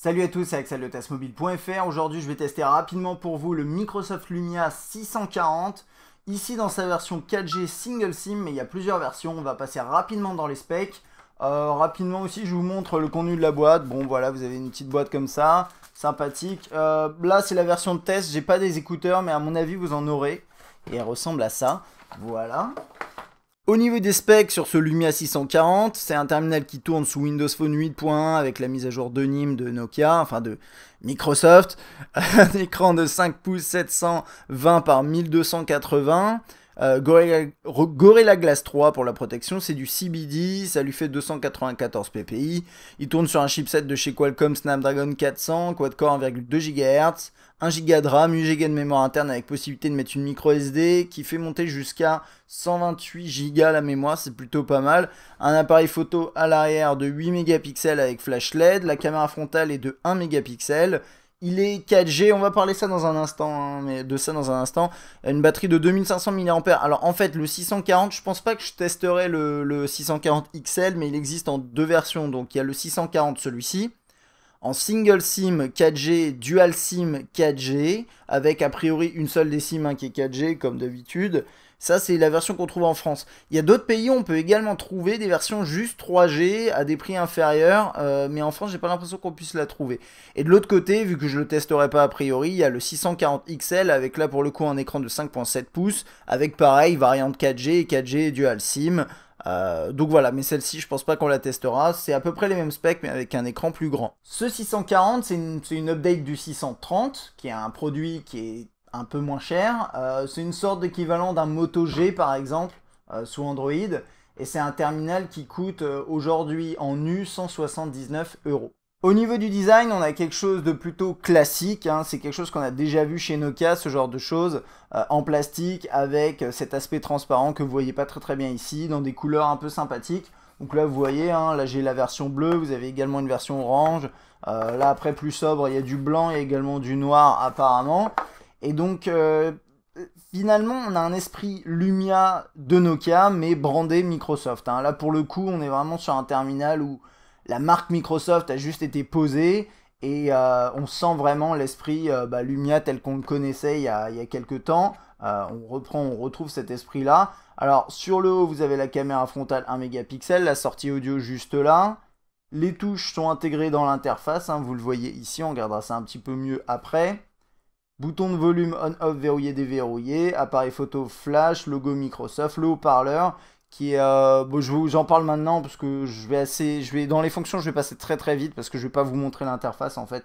Salut à tous, c'est Axel de testmobile.fr. Aujourd'hui, je vais tester rapidement pour vous le Microsoft Lumia 640. Ici, dans sa version 4G single SIM, mais il y a plusieurs versions. On va passer rapidement dans les specs. Euh, rapidement aussi, je vous montre le contenu de la boîte. Bon, voilà, vous avez une petite boîte comme ça, sympathique. Euh, là, c'est la version de test. J'ai pas des écouteurs, mais à mon avis, vous en aurez. Et elle ressemble à ça. Voilà. Au niveau des specs sur ce Lumia 640, c'est un terminal qui tourne sous Windows Phone 8.1 avec la mise à jour de de Nokia, enfin de Microsoft. Un écran de 5 pouces 720 par 1280, euh, Gorilla, Glass 3 pour la protection, c'est du CBD, ça lui fait 294 ppi. Il tourne sur un chipset de chez Qualcomm Snapdragon 400, quad-core 1,2 GHz, 1 Go de RAM, 8 Go de mémoire interne avec possibilité de mettre une micro SD qui fait monter jusqu'à 128 Go la mémoire, c'est plutôt pas mal. Un appareil photo à l'arrière de 8 mégapixels avec flash LED, la caméra frontale est de 1 mégapixel. Il est 4G, on va parler ça dans un instant, hein, mais de ça dans un instant. Une batterie de 2500 mAh. Alors en fait, le 640, je pense pas que je testerai le, le 640 XL, mais il existe en deux versions. Donc il y a le 640, celui-ci, en single SIM 4G, dual SIM 4G, avec a priori une seule des SIM hein, qui est 4G comme d'habitude. Ça, c'est la version qu'on trouve en France. Il y a d'autres pays où on peut également trouver des versions juste 3G à des prix inférieurs, euh, mais en France, j'ai pas l'impression qu'on puisse la trouver. Et de l'autre côté, vu que je le testerai pas a priori, il y a le 640XL avec là pour le coup un écran de 5.7 pouces, avec pareil, variante 4G 4G dual SIM. Euh, donc voilà, mais celle-ci, je pense pas qu'on la testera. C'est à peu près les mêmes specs, mais avec un écran plus grand. Ce 640, c'est une, update du 630, qui est un produit qui est un peu moins cher. Euh, c'est une sorte d'équivalent d'un Moto G, par exemple, euh, sous Android. Et c'est un terminal qui coûte aujourd'hui en nu 179 euros. Au niveau du design, on a quelque chose de plutôt classique, hein. c'est quelque chose qu'on a déjà vu chez Nokia, ce genre de choses, euh, en plastique, avec euh, cet aspect transparent que vous voyez pas très très bien ici, dans des couleurs un peu sympathiques. Donc là vous voyez, hein, là j'ai la version bleue, vous avez également une version orange, euh, là après plus sobre il y a du blanc, et également du noir apparemment. Et donc finalement on a un esprit Lumia de Nokia mais brandé Microsoft. Hein. Là pour le coup on est vraiment sur un terminal où la marque Microsoft a juste été posée et euh, on sent vraiment l'esprit euh, bah, Lumia tel qu'on le connaissait il y a, quelques temps. Euh, on reprend, on retrouve cet esprit-là. Alors sur le haut, vous avez la caméra frontale 1 mégapixel, la sortie audio juste là. Les touches sont intégrées dans l'interface, hein, vous le voyez ici, on regardera ça un petit peu mieux après. Bouton de volume on-off verrouillé déverrouillé, appareil photo flash, logo Microsoft, le haut-parleur qui est, euh, bon, je j'en parle maintenant parce que je vais assez, je vais dans les fonctions, je vais passer très très vite parce que je vais pas vous montrer l'interface en fait.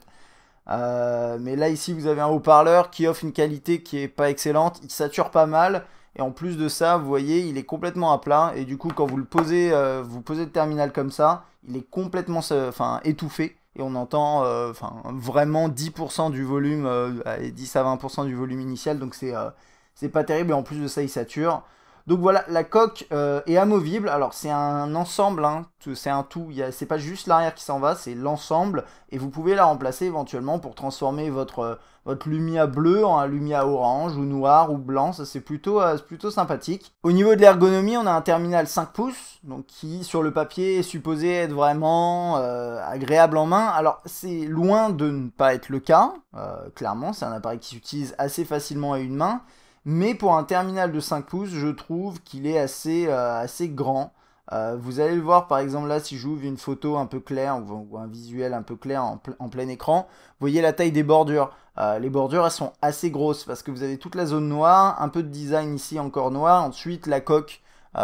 Euh, mais là ici, vous avez un haut-parleur qui offre une qualité qui est pas excellente, il sature pas mal. Et en plus de ça, vous voyez, il est complètement à plat. Et du coup, quand vous le posez, euh, vous posez le terminal comme ça, il est complètement enfin, étouffé. Et on entend vraiment 10% du volume, 10 à 20% du volume initial. Donc c'est pas terrible. Et en plus de ça, il sature. Donc voilà, la coque euh, est amovible. Alors c'est un ensemble, hein. c'est un tout. C'est pas juste l'arrière qui s'en va, c'est l'ensemble. Et vous pouvez la remplacer éventuellement pour transformer votre, euh, votre Lumia bleu en un Lumia orange ou noir ou blanc. Ça c'est plutôt, euh, plutôt sympathique. Au niveau de l'ergonomie, on a un terminal 5 pouces, donc qui sur le papier est supposé être vraiment agréable en main. Alors c'est loin de ne pas être le cas. clairement, c'est un appareil qui s'utilise assez facilement à une main. Mais pour un terminal de 5 pouces, je trouve qu'il est assez, euh, assez grand. Euh, vous allez le voir par exemple là si j'ouvre une photo un peu claire ou, un visuel un peu clair en, plein écran, vous voyez la taille des bordures. Euh, les bordures elles sont assez grosses parce que vous avez toute la zone noire, un peu de design ici encore noir, ensuite la coque.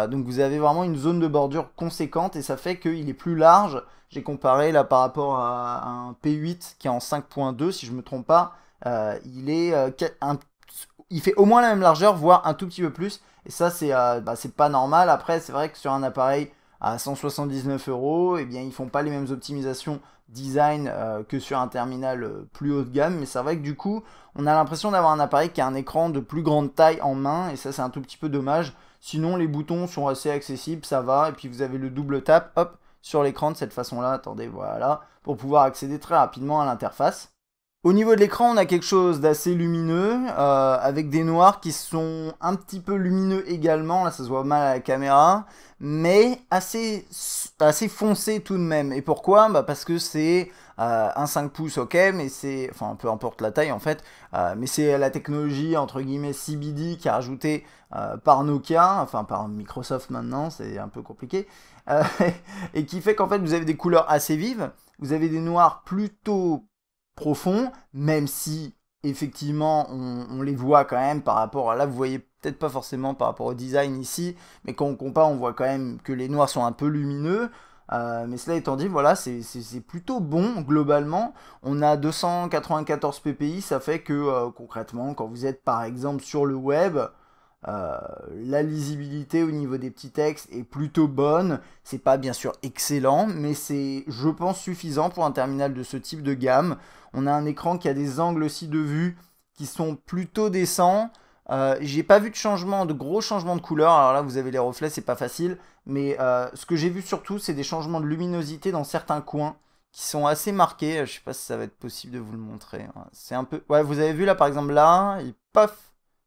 donc vous avez vraiment une zone de bordure conséquente et ça fait qu'il est plus large. J'ai comparé là par rapport à un P8 qui est en 5.2 si je ne me trompe pas. il est un il fait au moins la même largeur, voire un tout petit peu plus. Et ça, c'est euh, bah, pas normal. Après, c'est vrai que sur un appareil à 179 euros, eh bien, ils font pas les mêmes optimisations design euh, que sur un terminal euh, plus haut de gamme. Mais c'est vrai que du coup, on a l'impression d'avoir un appareil qui a un écran de plus grande taille en main. Et ça, c'est un tout petit peu dommage. Sinon, les boutons sont assez accessibles, ça va. Et puis, vous avez le double tap, hop, sur l'écran de cette façon-là. Attendez, voilà, pour pouvoir accéder très rapidement à l'interface. Au niveau de l'écran, on a quelque chose d'assez lumineux, euh, avec des noirs qui sont un petit peu lumineux également, là ça se voit mal à la caméra, mais assez, assez foncé tout de même. Et pourquoi bah, Parce que c'est euh, un 5 pouces, ok, mais c'est, enfin peu importe la taille en fait, euh, mais c'est la technologie entre guillemets CBD qui a rajoutée par Nokia, enfin par Microsoft maintenant, c'est un peu compliqué, et qui fait qu'en fait vous avez des couleurs assez vives, vous avez des noirs plutôt profond, même si effectivement on, les voit quand même par rapport à là, vous voyez peut-être pas forcément par rapport au design ici, mais quand on compare, on voit quand même que les noirs sont un peu lumineux. Euh, mais cela étant dit, voilà, c'est plutôt bon globalement. On a 294 ppi, ça fait que euh, concrètement, quand vous êtes par exemple sur le web, euh, la lisibilité au niveau des petits textes est plutôt bonne. C'est pas bien sûr excellent, mais c'est, je pense, suffisant pour un terminal de ce type de gamme. On a un écran qui a des angles aussi de vue qui sont plutôt décents. Euh, j'ai pas vu de changement, de gros changements de couleur. Alors là, vous avez les reflets, c'est pas facile. Mais euh, ce que j'ai vu surtout, c'est des changements de luminosité dans certains coins qui sont assez marqués. Je sais pas si ça va être possible de vous le montrer. C'est un peu. Ouais, vous avez vu là, par exemple, là, il paf,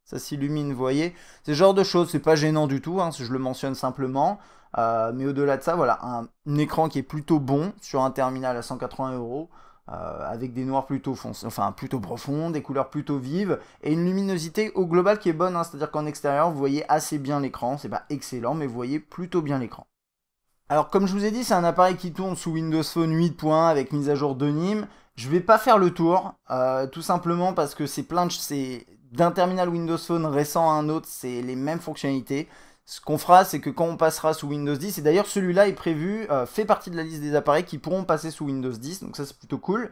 ça s'illumine, vous voyez. Ce genre de choses, c'est pas gênant du tout, hein, je le mentionne simplement. Euh, mais au-delà de ça, voilà, un, écran qui est plutôt bon sur un terminal à 180 euros. Euh, avec des noirs plutôt foncés, enfin plutôt profonds, des couleurs plutôt vives et une luminosité au global qui est bonne, hein. c'est-à-dire qu'en extérieur vous voyez assez bien l'écran, c'est pas excellent mais vous voyez plutôt bien l'écran. Alors comme je vous ai dit, c'est un appareil qui tourne sous Windows Phone 8.1 avec mise à jour de Nîmes. Je vais pas faire le tour, euh, tout simplement parce que c'est plein de, d'un terminal Windows Phone récent à un autre, c'est les mêmes fonctionnalités. Ce qu'on fera, c'est que quand on passera sous Windows 10, et d'ailleurs celui-là est prévu, euh, fait partie de la liste des appareils qui pourront passer sous Windows 10, donc ça c'est plutôt cool.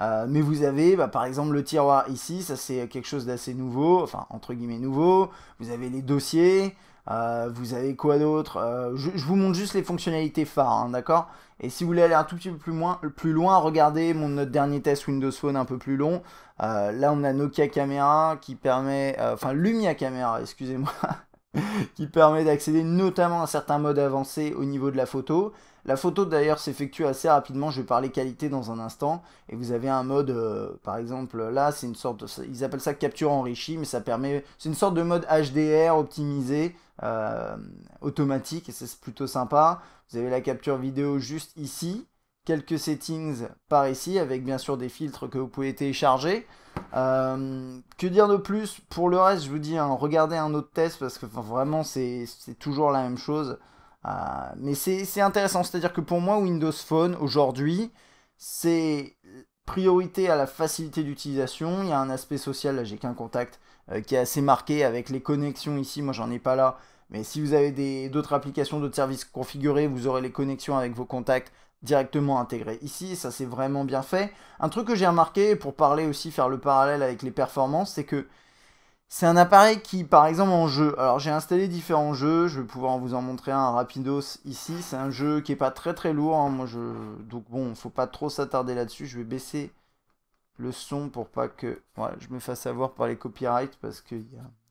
Euh, mais vous avez bah, par exemple le tiroir ici, ça c'est quelque chose d'assez nouveau, enfin entre guillemets nouveau. Vous avez les dossiers, euh, vous avez quoi d'autre euh, je, vous montre juste les fonctionnalités phares, hein, d'accord Et si vous voulez aller un tout petit peu plus, plus loin, regardez notre dernier test Windows Phone un peu plus long. là on a Nokia Camera qui permet, enfin Lumia Camera, excusez-moi, qui permet d'accéder notamment à certains modes avancés au niveau de la photo. La photo d'ailleurs s'effectue assez rapidement, je vais parler qualité dans un instant, et vous avez un mode, euh, par exemple là, c'est une sorte, de, ils appellent ça capture enrichie, mais ça permet, c'est une sorte de mode HDR optimisé, euh, automatique, et c'est plutôt sympa. Vous avez la capture vidéo juste ici, quelques settings par ici, avec bien sûr des filtres que vous pouvez télécharger. Euh, que dire de plus Pour le reste, je vous dis, hein, regardez un autre test, parce que vraiment, c'est toujours la même chose. Euh, mais c'est intéressant, c'est-à-dire que pour moi, Windows Phone, aujourd'hui, c'est priorité à la facilité d'utilisation. Il y a un aspect social, là j'ai qu'un contact euh, qui est assez marqué avec les connexions ici, moi j'en ai pas là. Mais si vous avez d'autres applications, d'autres services configurés, vous aurez les connexions avec vos contacts, directement intégré. Ici, ça c'est vraiment bien fait. Un truc que j'ai remarqué, pour parler aussi, faire le parallèle avec les performances, c'est que c'est un appareil qui, par exemple en jeu, alors j'ai installé différents jeux, je vais pouvoir vous en montrer un rapidos ici, c'est un jeu qui est pas très très lourd, Donc hein. moi je... donc bon, faut pas trop s'attarder là-dessus, je vais baisser le son pour pas que voilà, je me fasse avoir par les copyrights parce que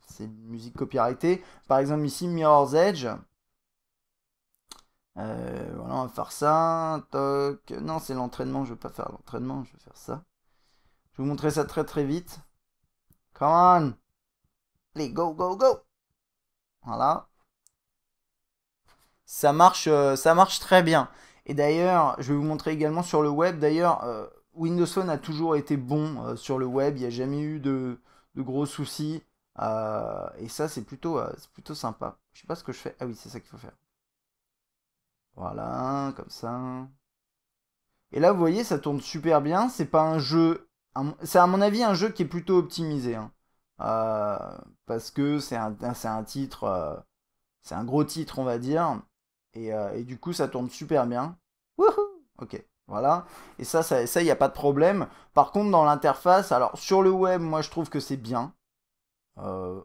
c'est une musique copyrightée. Par exemple ici, Mirror's Edge, euh, voilà, on va faire ça. Non, c'est l'entraînement. Je vais pas faire l'entraînement. Je vais faire ça. Je vais vous montrer ça très très vite. Come on. Allez, go, go, go. Voilà. Ça marche, euh, ça marche très bien. Et d'ailleurs, je vais vous montrer également sur le web. D'ailleurs, euh, Windows Phone a toujours été bon sur le web. Il n'y a jamais eu de, gros soucis. et ça, c'est plutôt, plutôt sympa. Je sais pas ce que je fais. Ah oui, c'est ça qu'il faut faire. Voilà, comme ça. Et là, vous voyez, ça tourne super bien. C'est pas un jeu... C'est à mon avis un jeu qui est plutôt optimisé. Hein. Euh, parce que c'est un, un, titre... Euh, c'est un gros titre, on va dire. Euh, et, du coup, ça tourne super bien. Wouhou Ok. Voilà. Et ça, ça, il n'y a pas de problème. Par contre, dans l'interface, alors sur le web, moi, je trouve que c'est bien.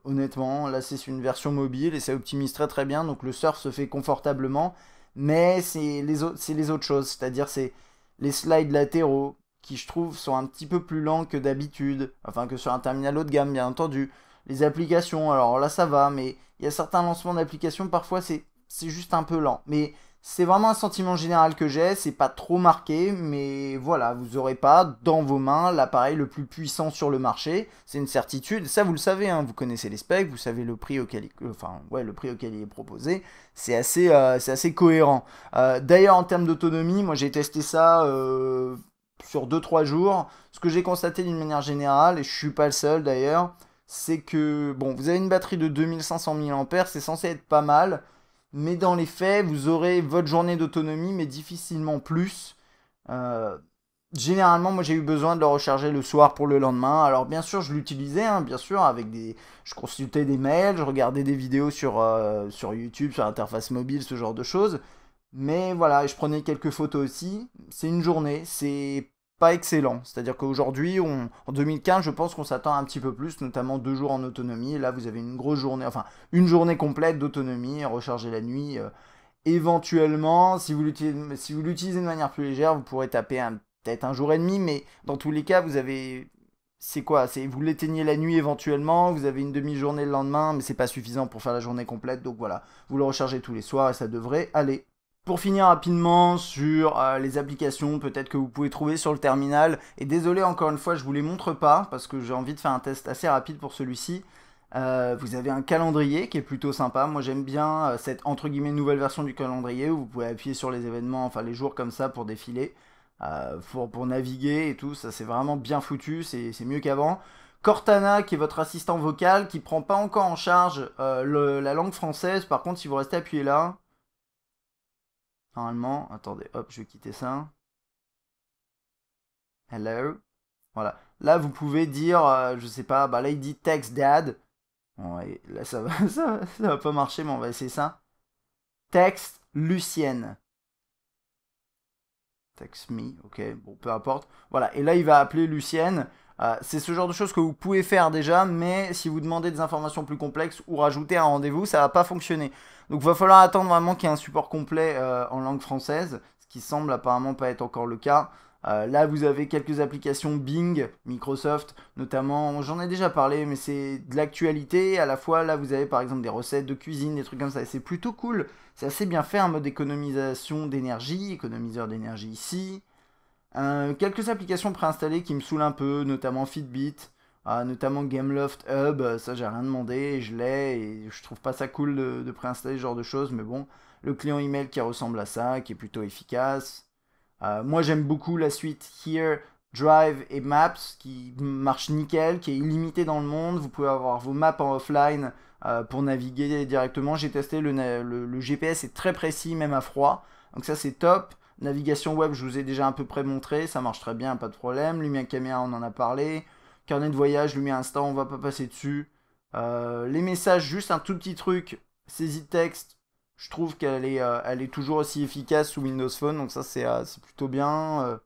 honnêtement, là, c'est une version mobile et ça optimise très très bien. Donc le surf se fait confortablement mais c'est les, les, autres choses, c'est-à-dire c'est les slides latéraux qui, je trouve, sont un petit peu plus lents que d'habitude, enfin que sur un terminal haut de gamme, bien entendu. Les applications, alors là ça va, mais il y a certains lancements d'applications, parfois c'est juste un peu lent. Mais c'est vraiment un sentiment général que j'ai, c'est pas trop marqué, mais voilà, vous aurez pas dans vos mains l'appareil le plus puissant sur le marché, c'est une certitude, ça vous le savez, hein, vous connaissez les specs, vous savez le prix auquel il, euh, enfin, ouais, le prix auquel il est proposé, c'est assez, euh, assez cohérent. Euh, d'ailleurs, en termes d'autonomie, moi j'ai testé ça sur 2-3 jours, ce que j'ai constaté d'une manière générale, et je suis pas le seul d'ailleurs, c'est que, bon, vous avez une batterie de 2500 mAh, c'est censé être pas mal, mais dans les faits, vous aurez votre journée d'autonomie, mais difficilement plus. Euh, généralement, moi j'ai eu besoin de le recharger le soir pour le lendemain. Alors bien sûr, je l'utilisais, hein, bien sûr, avec des, je consultais des mails, je regardais des vidéos sur, euh, sur YouTube, sur l'interface mobile, ce genre de choses. Mais voilà, je prenais quelques photos aussi. C'est une journée, c'est pas excellent. C'est-à-dire qu'aujourd'hui, en 2015, je pense qu'on s'attend un petit peu plus, notamment deux jours en autonomie. Là, vous avez une grosse journée, enfin une journée complète d'autonomie, recharger la nuit. Euh, éventuellement, si vous l'utilisez de manière plus légère, vous pourrez taper peut-être un jour et demi, mais dans tous les cas, vous avez c'est quoi vous l'éteignez la nuit éventuellement, vous avez une demi-journée le lendemain, mais c'est pas suffisant pour faire la journée complète, donc voilà, vous le rechargez tous les soirs et ça devrait aller. Pour finir rapidement sur euh, les applications peut-être que vous pouvez trouver sur le terminal, et désolé encore une fois je vous les montre pas parce que j'ai envie de faire un test assez rapide pour celui-ci, euh, vous avez un calendrier qui est plutôt sympa, moi j'aime bien euh, cette entre guillemets nouvelle version du calendrier où vous pouvez appuyer sur les événements, enfin les jours comme ça pour défiler, pour, pour naviguer et tout, ça c'est vraiment bien foutu, c'est mieux qu'avant. Cortana, qui est votre assistant vocal, qui prend pas encore en charge la langue française. Par contre, si vous restez appuyé là, Normalement, attendez, hop, je vais quitter ça. Hello. Voilà. Là, vous pouvez dire, euh, je sais pas, bah là, il dit text dad. là, ça va, ça, ça va pas marcher, mais on va essayer ça. Text Lucienne. Text me, ok, bon, peu importe. Voilà, et là, il va appeler Lucienne. Euh, c'est ce genre de choses que vous pouvez faire déjà, mais si vous demandez des informations plus complexes ou rajouter un rendez-vous, ça va pas fonctionner. Donc, il va falloir attendre vraiment qu'il y ait un support complet euh, en langue française, ce qui semble apparemment pas être encore le cas. Euh, là, vous avez quelques applications Bing, Microsoft, notamment, j'en ai déjà parlé, mais c'est de l'actualité. À la fois, là, vous avez par exemple des recettes de cuisine, des trucs comme ça. et C'est plutôt cool. C'est assez bien fait, un mode économisation d'énergie, économiseur d'énergie ici. Euh, quelques applications préinstallées qui me saoulent un peu, notamment Fitbit, euh, notamment Gameloft Hub. Ça, j'ai rien demandé, je l'ai et je trouve pas ça cool de, de préinstaller ce genre de choses, mais bon. Le client email qui ressemble à ça, qui est plutôt efficace. Euh, moi, j'aime beaucoup la suite Here, Drive et Maps qui marche nickel, qui est illimité dans le monde. Vous pouvez avoir vos maps en offline euh, pour naviguer directement. J'ai testé le, GPS, est très précis, même à froid. Donc, ça, c'est top. Navigation web, je vous ai déjà à peu près montré, ça marche très bien, pas de problème. Lumière caméra, on en a parlé. Carnet de voyage, lumière instant, on va pas passer dessus. Euh, les messages, juste un tout petit truc, saisie de texte, je trouve qu'elle euh, est, toujours aussi efficace sous Windows Phone, donc ça c'est euh, plutôt bien. Euh.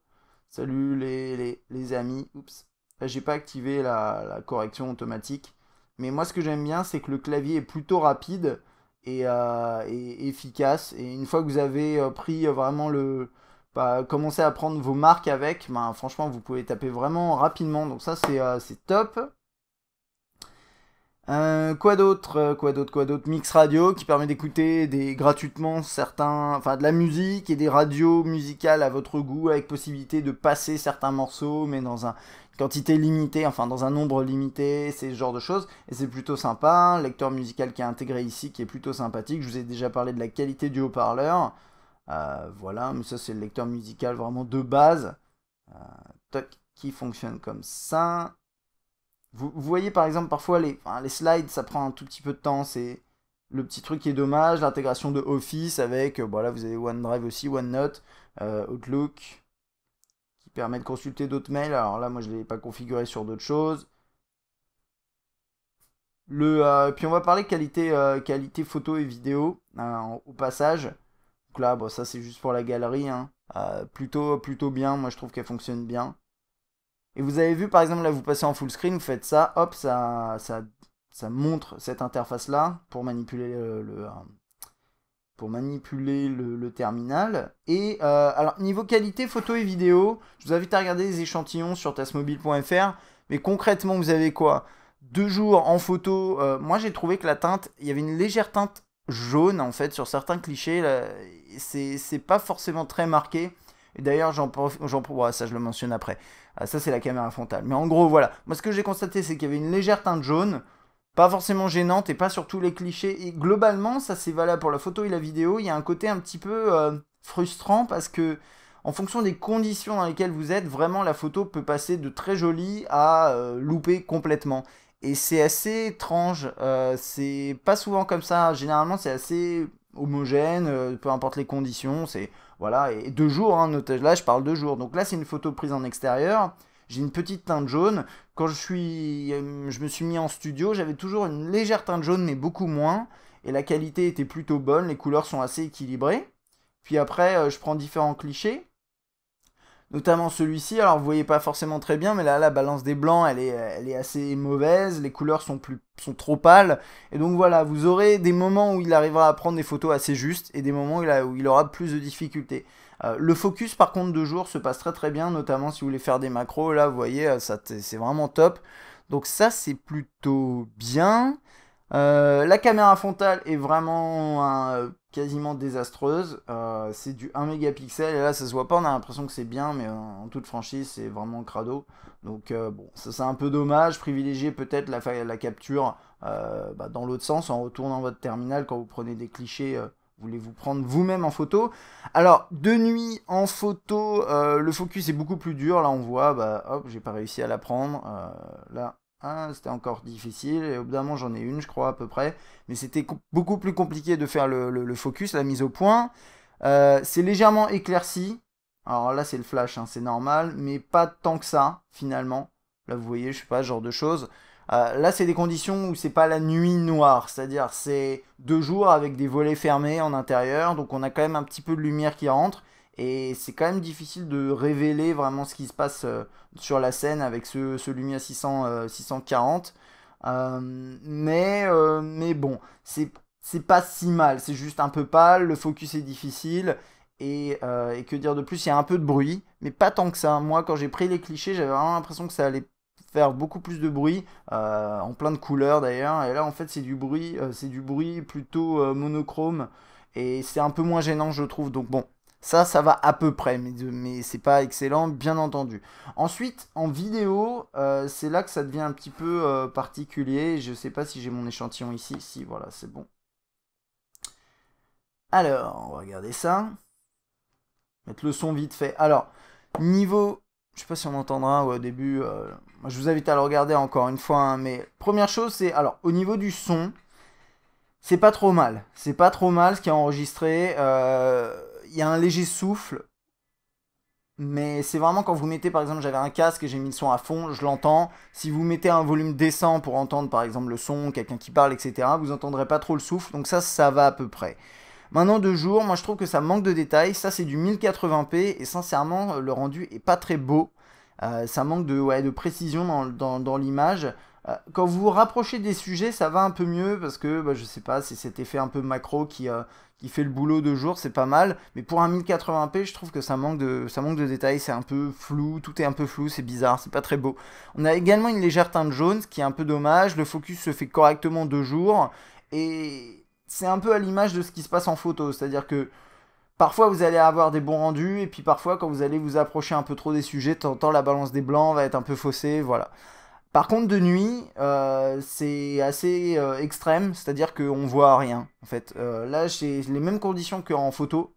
salut les, amis. Oups, j'ai pas activé la, correction automatique. Mais moi ce que j'aime bien c'est que le clavier est plutôt rapide et, efficace. Et une fois que vous avez pris vraiment le, bah, à prendre vos marques avec, ben, franchement, vous pouvez taper vraiment rapidement. Donc ça, c'est top. Euh, quoi d'autre euh, Quoi d'autre Quoi d'autre Mix Radio qui permet d'écouter des gratuitement certains, enfin de la musique et des radios musicales à votre goût avec possibilité de passer certains morceaux mais dans un quantité limitée, enfin dans un nombre limité, c'est ce genre de choses et c'est plutôt sympa. Lecteur musical qui est intégré ici qui est plutôt sympathique. Je vous ai déjà parlé de la qualité du haut-parleur. Euh, voilà, mais ça c'est le lecteur musical vraiment de base. toc, qui fonctionne comme ça. Vous, voyez par exemple parfois les, les slides, ça prend un tout petit peu de temps, c'est le petit truc qui est dommage, l'intégration de Office avec, voilà, euh, vous avez OneDrive aussi, OneNote, euh, Outlook, qui permet de consulter d'autres mails. Alors là, moi, je ne l'ai pas configuré sur d'autres choses. Le, euh, puis on va parler qualité, qualité photo et vidéo hein, au passage. Donc là, ça c'est juste pour la galerie. Hein. plutôt, plutôt bien, moi je trouve qu'elle fonctionne bien. Et vous avez vu, par exemple, là, vous passez en full screen, vous faites ça, hop, ça, montre cette interface-là pour manipuler le, euh, terminal. Et euh, alors, niveau qualité photo et vidéo, je vous invite à regarder les échantillons sur tasmobile.fr. Mais concrètement, vous avez quoi Deux jours en photo, euh, moi j'ai trouvé que la teinte, il y avait une légère teinte jaune en fait sur certains clichés. C'est pas forcément très marqué. Et d'ailleurs, j'en j'en ça je le mentionne après. Ah, ça c'est la caméra frontale. Mais en gros, voilà. Moi ce que j'ai constaté, c'est qu'il y avait une légère teinte jaune, pas forcément gênante et pas sur tous les clichés. Et globalement, ça c'est valable pour la photo et la vidéo. Il y a un côté un petit peu euh, frustrant parce que en fonction des conditions dans lesquelles vous êtes, vraiment la photo peut passer de très jolie à euh, loupée complètement. Et c'est assez étrange, euh, c'est pas souvent comme ça, généralement c'est assez homogène, peu importe les conditions, c'est voilà, et deux jours, hein, là, je parle deux jours. Donc là, c'est une photo prise en extérieur. J'ai une petite teinte jaune. Quand je, suis, euh, je me suis mis en studio, j'avais toujours une légère teinte jaune, mais beaucoup moins. Et la qualité était plutôt bonne, les couleurs sont assez équilibrées. Puis après, euh, je prends différents clichés notamment celui-ci. Alors vous voyez pas forcément très bien, mais là la balance des blancs, elle est, elle est assez mauvaise, les couleurs sont, plus, sont trop pâles. Et donc voilà, vous aurez des moments où il arrivera à prendre des photos assez justes et des moments où il, aura plus de difficultés. Euh, le focus par contre de jour se passe très très bien, notamment si vous voulez faire des macros, là vous voyez, euh, c'est vraiment top. Donc ça c'est plutôt bien. Euh, la caméra frontale est vraiment un quasiment désastreuse. Euh, c'est du 1 mégapixel, et là ça se voit pas, on a l'impression que c'est bien, mais en, toute franchise c'est vraiment crado. Donc euh, bon, ça c'est un peu dommage, privilégiez peut-être la, la capture euh, bah, dans l'autre sens, en retournant votre terminal quand vous prenez des clichés voulez-vous prendre vous-même en photo. Alors, de nuit, en photo, le focus est beaucoup plus dur. Là, on voit, bah, hop, j'ai pas réussi à la prendre. là, ah, c'était encore difficile. Et au j'en ai une, je crois, à peu près. Mais c'était beaucoup plus compliqué de faire le, focus, la mise au point. Euh, c'est légèrement éclairci. Alors là, c'est le flash, hein, c'est normal. Mais pas tant que ça, finalement. Là, vous voyez, je sais pas, ce genre de choses. Euh, là, c'est des conditions où c'est pas la nuit noire, c'est-à-dire c'est deux jours avec des volets fermés en intérieur, donc on a quand même un petit peu de lumière qui rentre, et c'est quand même difficile de révéler vraiment ce qui se passe euh, sur la scène avec ce, ce Lumia 600, 640. Euh, euh, mais, mais bon, c'est c'est pas si mal, c'est juste un peu pâle, le focus est difficile, et, que dire de plus, il y a un peu de bruit, mais pas tant que ça. Moi, quand j'ai pris les clichés, j'avais vraiment l'impression que ça allait faire beaucoup plus de bruit, en plein de couleurs d'ailleurs, et là en fait c'est du bruit, c'est du bruit plutôt monochrome, et c'est un peu moins gênant je trouve, donc bon, ça, ça va à peu près, mais, mais c'est pas excellent, bien entendu. Ensuite, en vidéo, euh, c'est là que ça devient un petit peu euh, particulier. Je sais pas si j'ai mon échantillon ici. Si, voilà, c'est bon. Alors, on va regarder ça. Mettre le son vite fait. Alors, niveau... Je sais pas si on entendra au début. Euh, je vous invite à le regarder encore une fois. Hein, mais première chose, c'est... Alors, au niveau du son, c'est pas trop mal. C'est pas trop mal ce qui est enregistré. Euh il y a un léger souffle. Mais c'est vraiment quand vous mettez, par exemple, j'avais un casque et j'ai mis le son à fond, je l'entends. Si vous mettez un volume décent pour entendre, par exemple, le son, quelqu'un qui parle, etc., vous n'entendrez pas trop le souffle. Donc ça, ça va à peu près. Maintenant, de jour, moi je trouve que ça manque de détails. Ça, c'est du 1080p et sincèrement, le rendu est pas très beau. Euh, ça manque de, de précision dans l'image. Euh, quand vous vous rapprochez des sujets, ça va un peu mieux parce que bah, je sais pas, c'est cet effet un peu macro qui, euh, qui fait le boulot de jour, c'est pas mal. Mais pour un 1080p, je trouve que ça manque de, ça manque de détails, c'est un peu flou, tout est un peu flou, c'est bizarre, c'est pas très beau. On a également une légère teinte jaune, ce qui est un peu dommage. Le focus se fait correctement de jour et c'est un peu à l'image de ce qui se passe en photo, c'est-à-dire que Parfois, vous allez avoir des bons rendus, et puis parfois, quand vous allez vous approcher un peu trop des sujets, tantôt la balance des blancs va être un peu faussée, voilà. Par contre, de nuit, euh, c'est assez euh, extrême, c'est-à-dire qu'on voit rien. En fait, euh, là, c'est les mêmes conditions qu'en photo,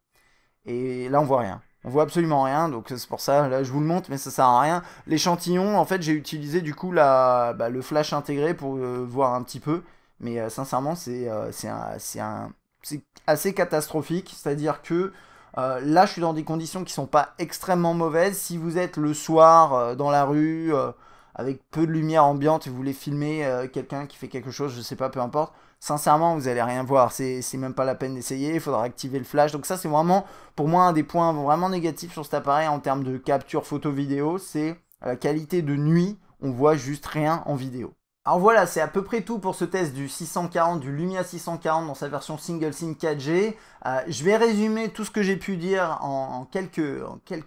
et là, on voit rien. On voit absolument rien, donc c'est pour ça, là, je vous le montre, mais ça sert à rien. L'échantillon, en fait, j'ai utilisé du coup la, bah, le flash intégré pour voir un petit peu, mais sincèrement, c'est assez catastrophique, c'est-à-dire que là, je suis dans des conditions qui sont pas extrêmement mauvaises. Si vous êtes le soir dans la rue, avec peu de lumière ambiante, vous voulez filmer euh, quelqu'un qui fait quelque chose, je sais pas, peu importe, sincèrement, vous allez rien voir. C'est même pas la peine d'essayer, il faudra activer le flash. Donc ça, c'est vraiment, pour moi, un des points vraiment négatifs sur cet appareil en termes de capture photo-vidéo, c'est la qualité de nuit, on voit juste rien en vidéo. Alors voilà, c'est à peu près tout pour ce test du 640, du Lumia 640 dans sa version single SIM 4G. Euh, je vais résumer tout ce que j'ai pu dire en, quelques,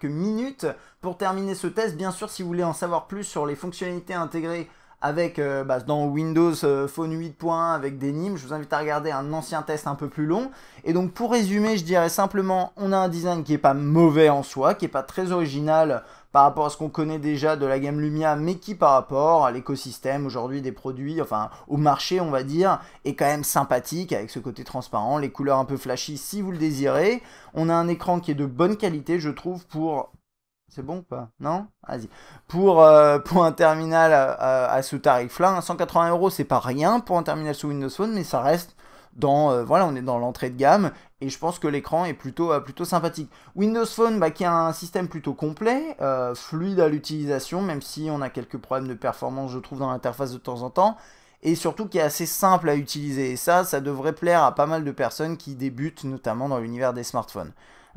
minutes. Pour terminer ce test, bien sûr, si vous voulez en savoir plus sur les fonctionnalités intégrées avec euh, bah, dans Windows euh, Phone 8.1 avec Denim, Je vous invite à regarder un ancien test un peu plus long. Et donc pour résumer, je dirais simplement on a un design qui n'est pas mauvais en soi, qui n'est pas très original par rapport à ce qu'on connaît déjà de la gamme Lumia, mais qui par rapport à l'écosystème aujourd'hui des produits, enfin au marché on va dire, est quand même sympathique avec ce côté transparent, les couleurs un peu flashy si vous le désirez. On a un écran qui est de bonne qualité je trouve pour c'est bon ou pas Non Vas-y. Pour, euh, pour un terminal euh, à, sous ce tarif-là, 180 euros, c'est pas rien pour un terminal sous Windows Phone, mais ça reste dans euh, voilà, on est dans l'entrée de gamme et je pense que l'écran est plutôt euh, plutôt sympathique. Windows Phone bah, qui a un système plutôt complet, euh, fluide à l'utilisation, même si on a quelques problèmes de performance je trouve dans l'interface de temps en temps, et surtout qui est assez simple à utiliser. Et ça, ça devrait plaire à pas mal de personnes qui débutent notamment dans l'univers des smartphones.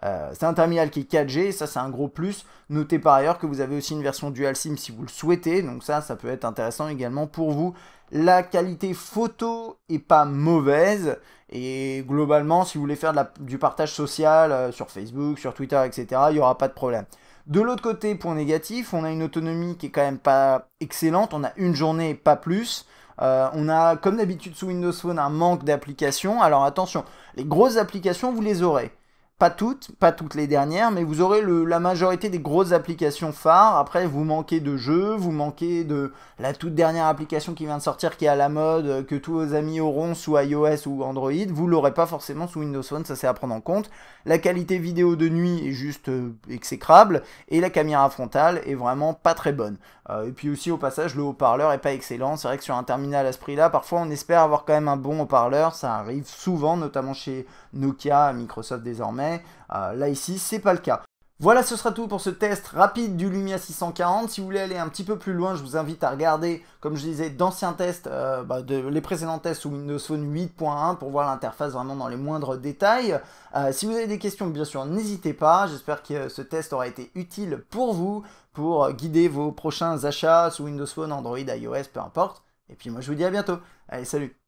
Euh, c'est un terminal qui est 4G, ça c'est un gros plus. Notez par ailleurs que vous avez aussi une version dual SIM si vous le souhaitez, donc ça ça peut être intéressant également pour vous. La qualité photo est pas mauvaise et globalement si vous voulez faire du partage social euh, sur Facebook, sur Twitter, etc., il n'y aura pas de problème. De l'autre côté, point négatif, on a une autonomie qui est quand même pas excellente, on a une journée pas plus. Euh, on a, comme d'habitude sous Windows Phone, un manque d'applications. Alors attention, les grosses applications, vous les aurez pas toutes, pas toutes les dernières, mais vous aurez la majorité des grosses applications phares. Après, vous manquez de jeux, vous manquez de la toute dernière application qui vient de sortir, qui est à la mode, euh, que tous vos amis auront sous iOS ou Android. Vous l'aurez pas forcément sous Windows Phone, ça c'est à prendre en compte. La qualité vidéo de nuit est juste euh, exécrable et la caméra frontale est vraiment pas très bonne. Euh, et puis aussi au passage, le haut-parleur est pas excellent. C'est vrai que sur un terminal à ce prix-là, parfois on espère avoir quand même un bon haut-parleur. Ça arrive souvent, notamment chez Nokia, Microsoft désormais. Euh, là ici, c'est pas le cas. Voilà, ce sera tout pour ce test rapide du Lumia 640. Si vous voulez aller un petit peu plus loin, je vous invite à regarder, comme je disais, d'anciens tests, euh, bah, les précédents tests sous Windows Phone 8.1 pour voir l'interface vraiment dans les moindres détails. si vous avez des questions, bien sûr, n'hésitez pas. J'espère que ce test aura été utile pour vous pour guider vos prochains achats sous Windows Phone, Android, iOS, peu importe. Et puis moi je vous dis à bientôt. Allez, salut